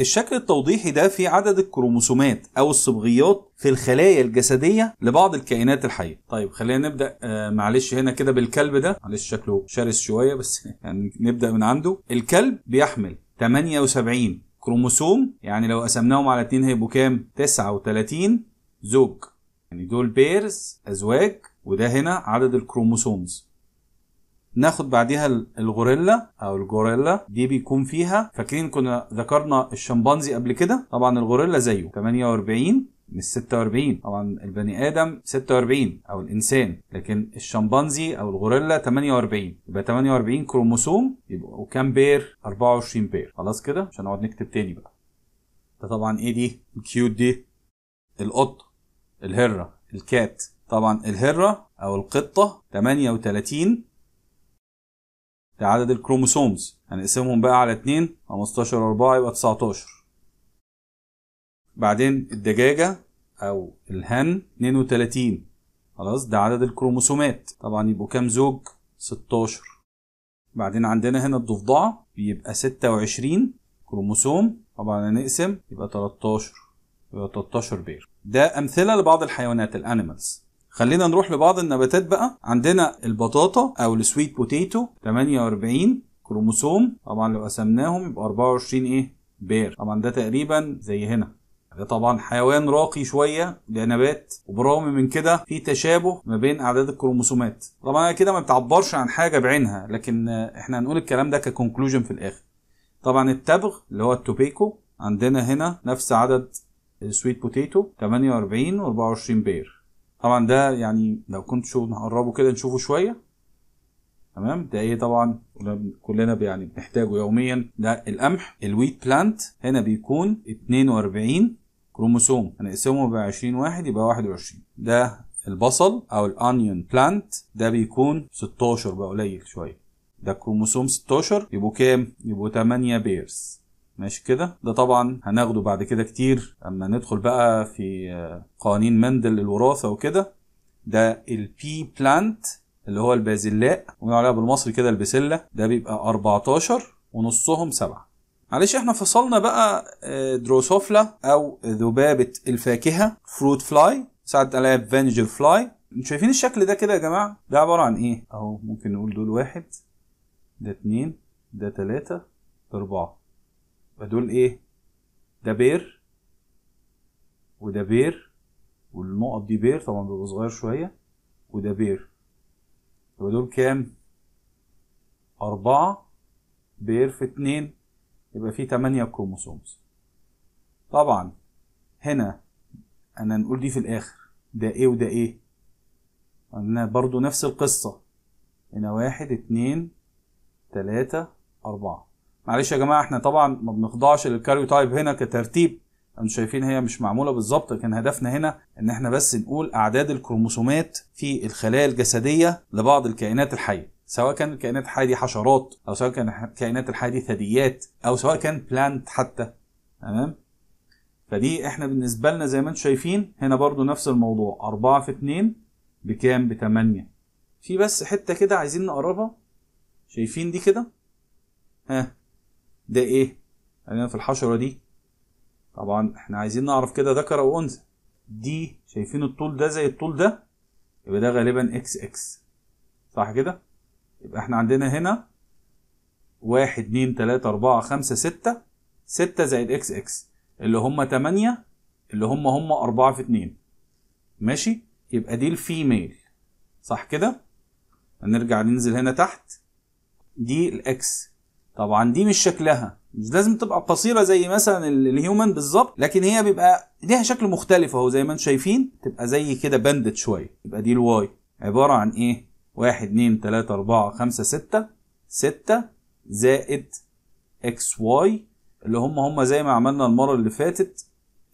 الشكل التوضيحي ده في عدد الكروموسومات او الصبغيات في الخلايا الجسديه لبعض الكائنات الحيه طيب خلينا نبدا آه معلش هنا كده بالكلب ده معلش شكله شرس شويه بس يعني نبدا من عنده الكلب بيحمل 78 كروموسوم يعني لو قسمناهم على 2 هيبقوا كام 39 زوج يعني دول بيرز ازواج وده هنا عدد الكروموسومز ناخد بعديها الغوريلا او الجوريلا دي بيكون فيها فاكرين كنا ذكرنا الشمبانزي قبل كده طبعا الغوريلا زيه 48 مش 46 طبعا البني ادم 46 او الانسان لكن الشمبانزي او الغوريلا 48 يبقى 48 كروموسوم يبقوا كام بير 24 بير خلاص كده عشان نقعد نكتب تاني بقى ده طبعا ايه دي الكيوت دي القط الهره الكات طبعا الهره او القطه 38 لعدد الكروموسومز هنقسمهم يعني بقى على 2 15 4 يبقى 19 بعدين الدجاجة أو الهن 32 خلاص ده عدد الكروموسومات طبعا يبقوا كام زوج 16 بعدين عندنا هنا الضفدعة بيبقى 26 كروموسوم طبعا هنقسم يبقى 13 يبقى 13 بير ده أمثلة لبعض الحيوانات الأنيمالز خلينا نروح لبعض النباتات بقى عندنا البطاطا او السويت بوتيتو 48 كروموسوم طبعا لو قسمناهم يبقى 24 ايه بير طبعا ده تقريبا زي هنا ده طبعا حيوان راقي شويه ده نبات وبرغم من كده في تشابه ما بين اعداد الكروموسومات طبعا كده ما بتعبرش عن حاجه بعينها لكن احنا هنقول الكلام ده ككونكلوجن في الاخر طبعا التبغ اللي هو التوبيكو عندنا هنا نفس عدد السويت بوتيتو 48 و 24 بير طبعا ده يعني لو كنت شو نقربه كده نشوفه شويه تمام ده ايه طبعا كلنا يعني بنحتاجه يوميا ده القمح الويت بلانت هنا بيكون 42 كروموسوم هنقسمه ب 20 واحد يبقى 21 ده البصل او الانيون بلانت ده بيكون 16 بقى قليل شويه ده كروموسوم 16 يبقوا كام؟ يبقوا 8 بيرز ماشي كده ده طبعا هناخده بعد كده كتير اما ندخل بقى في قوانين مندل للوراثه وكده ده البي بلانت اللي هو البازلاء ونقول عليها بالمصري كده البسله ده بيبقى 14 ونصهم سبعة معلش احنا فصلنا بقى آه، دروسوفلا او ذبابه الفاكهه فروت فلاي ساعات عليها فانجر فلاي انتوا شايفين الشكل ده كده يا جماعه ده عباره عن ايه اهو ممكن نقول دول واحد ده اتنين ده تلاته ده اربعه يبقى دول ايه ده بير وده بير والنقط دي بير طبعا بيبقى صغير شويه وده بير يبقى دول كام أربعة بير في اتنين يبقى فيه تمانية كروموسومز طبعا هنا أنا نقول دي في الآخر ده إيه وده إيه أنا برضو نفس القصة هنا واحد اتنين تلاتة أربعة معلش يا جماعه احنا طبعا ما بنخضعش للكاريوتايب هنا كترتيب انتوا شايفين هي مش معموله بالظبط لكن هدفنا هنا ان احنا بس نقول اعداد الكروموسومات في الخلايا الجسديه لبعض الكائنات الحيه سواء كان الكائنات الحيه دي حشرات او سواء كان الكائنات الحيه دي ثدييات او سواء كان بلانت حتى تمام فدي احنا بالنسبه لنا زي ما انتم شايفين هنا برضو نفس الموضوع 4 في 2 بكام ب 8 في بس حته كده عايزين نقربها شايفين دي كده ها ده ايه خلينا في الحشره دي طبعا احنا عايزين نعرف كده ذكر او انثى دي شايفين الطول ده زي الطول ده يبقى ده غالبا اكس اكس صح كده يبقى احنا عندنا هنا واحد اتنين تلاتة اربعة خمسة ستة ستة زائد اكس اكس اللي هم تمانية اللي هم هم اربعة في اتنين ماشي يبقى دي الفيميل صح كده هنرجع ننزل هنا تحت دي الاكس طبعا دي مش شكلها مش لازم تبقى قصيره زي مثلا الهيومن بالظبط لكن هي بيبقى ليها شكل مختلف اهو زي ما انتم شايفين تبقى زي كده بندت شويه يبقى دي الواي عباره عن ايه 1 2 3 4 5 6 6 زائد اكس واي اللي هم هم زي ما عملنا المره اللي فاتت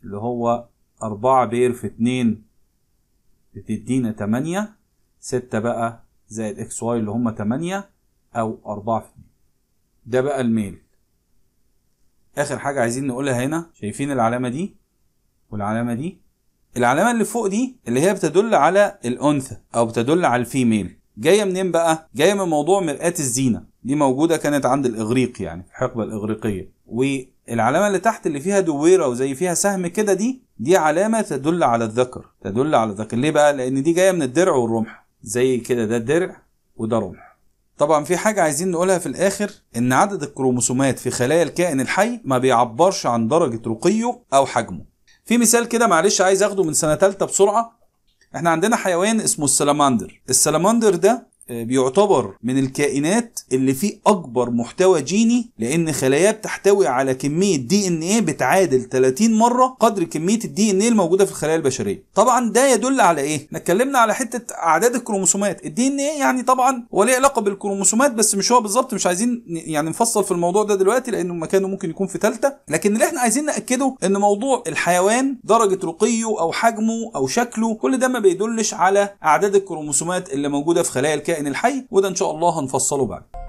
اللي هو 4 بير في 2 بتدينا 8 6 بقى زائد اكس واي اللي هم 8 او 4 في 2 ده بقى الميل اخر حاجه عايزين نقولها هنا شايفين العلامه دي والعلامه دي العلامه اللي فوق دي اللي هي بتدل على الانثى او بتدل على الفيميل جايه منين بقى جايه من موضوع مرآة الزينه دي موجوده كانت عند الاغريق يعني في الحقبه الاغريقيه والعلامه اللي تحت اللي فيها دويره وزي فيها سهم كده دي دي علامه تدل على الذكر تدل على الذكر ليه بقى لان دي جايه من الدرع والرمح زي كده ده درع وده رمح طبعا في حاجة عايزين نقولها في الآخر إن عدد الكروموسومات في خلايا الكائن الحي ما بيعبرش عن درجة رقيه أو حجمه. في مثال كده معلش عايز أخده من سنة تالتة بسرعة. إحنا عندنا حيوان اسمه السلماندر. السلماندر ده بيعتبر من الكائنات اللي فيه اكبر محتوى جيني لان خلاياه بتحتوي على كميه دي ان ايه بتعادل 30 مره قدر كميه الدي ان ايه الموجوده في الخلايا البشريه طبعا ده يدل على ايه احنا اتكلمنا على حته اعداد الكروموسومات الدي ان ايه يعني طبعا هو ليه علاقه بالكروموسومات بس مش هو بالظبط مش عايزين يعني نفصل في الموضوع ده دلوقتي لانه مكانه ممكن يكون في ثالثه لكن اللي احنا عايزين ناكده ان موضوع الحيوان درجه رقيه او حجمه او شكله كل ده ما بيدلش على اعداد الكروموسومات اللي موجوده في خلايا الكائن الكائن الحي وده ان شاء الله هنفصله بعد